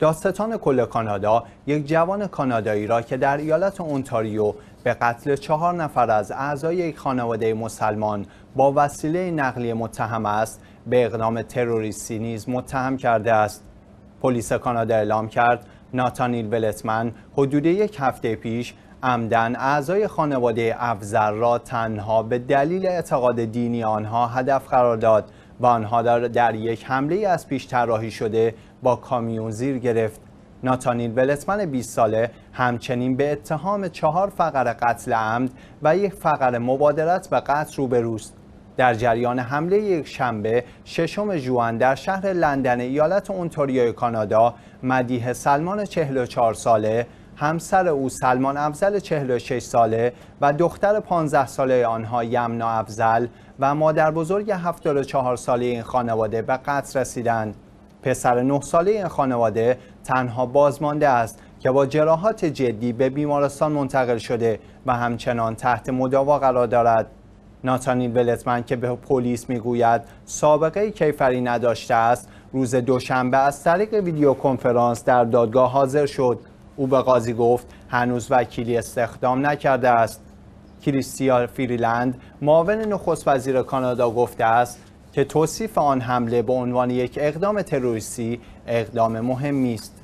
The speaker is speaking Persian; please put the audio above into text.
داستان کل کانادا یک جوان کانادایی را که در ایالت اونتاریو به قتل چهار نفر از اعضای یک خانواده مسلمان با وسیله نقلیه متهم است به اقدام تروریستی نیز متهم کرده است پلیس کانادا اعلام کرد ناتانیل ولتمن حدود یک هفته پیش عمدن اعضای خانواده افزر را تنها به دلیل اعتقاد دینی آنها هدف قرار داد و آنها در, در یک حمله از پیش طراحی شده با کامیون زیر گرفت ناتانیل ولتمن 20 ساله همچنین به اتهام چهار فقر قتل عمد و یک فقر مبادرت به قتل روبروست در جریان حمله یک شنبه ششم جوان در شهر لندن ایالت اونتاریو کانادا مدیه سلمان 44 ساله همسر او سلمان افزل 46 ساله و دختر 15 ساله آنها یمنا افزل و مادر بزرگ 74 ساله این خانواده به قتل رسیدند. پسر 9 ساله این خانواده تنها بازمانده است که با جراحات جدی به بیمارستان منتقل شده و همچنان تحت مداوا قرار دارد. ناتانی ولتمن که به پلیس میگوید سابقه کیفری نداشته است روز دوشنبه از طریق ویدیو کنفرانس در دادگاه حاضر شد او به قاضی گفت هنوز وکیلی استخدام نکرده است کریستیا فریلند معاون نخست وزیر کانادا گفته است که توصیف آن حمله به عنوان یک اقدام تروریستی اقدام مهمی است